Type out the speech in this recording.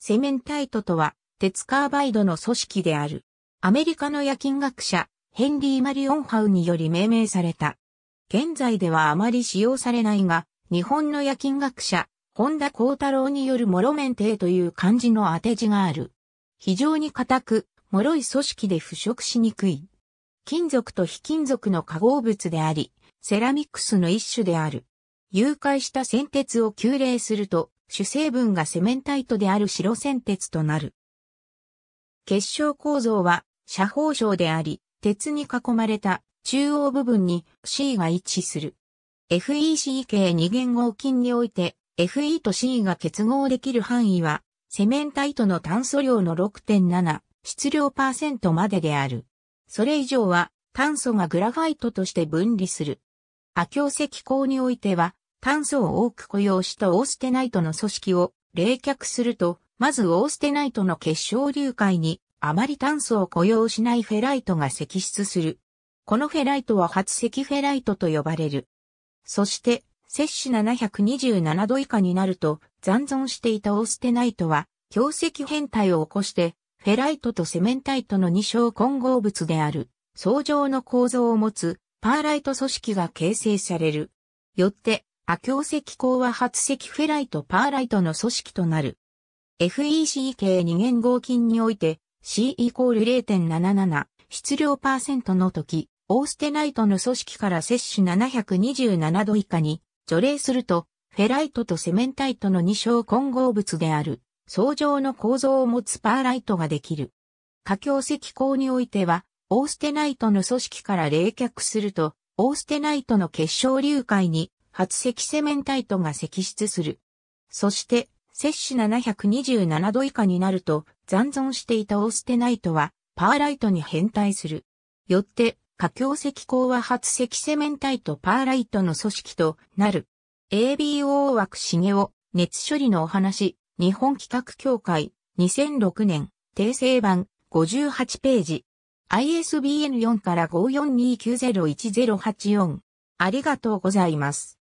セメンタイトとは、鉄カーバイドの組織である。アメリカの夜勤学者、ヘンリー・マリオンハウにより命名された。現在ではあまり使用されないが、日本の夜勤学者、本田光太郎による諸面帝という漢字の当て字がある。非常に硬く、脆い組織で腐食しにくい。金属と非金属の化合物であり、セラミックスの一種である。誘拐した先鉄を急冷すると、主成分がセメンタイトである白線鉄となる。結晶構造は、斜方症であり、鉄に囲まれた中央部分に C が位置する。FEC 系二元合金において、FE と C が結合できる範囲は、セメンタイトの炭素量の6.7、質量パーセントまでである。それ以上は、炭素がグラファイトとして分離する。亜強石鋼においては、炭素を多く雇用したオーステナイトの組織を冷却すると、まずオーステナイトの結晶流界にあまり炭素を雇用しないフェライトが析出する。このフェライトは発石フェライトと呼ばれる。そして、摂取727度以下になると残存していたオーステナイトは強石変態を起こして、フェライトとセメンタイトの二小混合物である、相乗の構造を持つパーライト組織が形成される。よって、亜強石鋼は発石フェライトパーライトの組織となる。FEC 系二元合金において C イコール0.77質量パーセントの時、オーステナイトの組織から摂取727度以下に除霊すると、フェライトとセメンタイトの二小混合物である、相乗の構造を持つパーライトができる。過強石鋼においては、オーステナイトの組織から冷却すると、オーステナイトの結晶流解に初赤セメンタイトが析出する。そして、摂氏727度以下になると、残存していたオーステナイトは、パーライトに変態する。よって、下強石鉱は初赤セメンタイトパーライトの組織となる。ABO 枠茂雄、熱処理のお話、日本企画協会、2006年、訂正版、58ページ。ISBN4 から5429010804。ありがとうございます。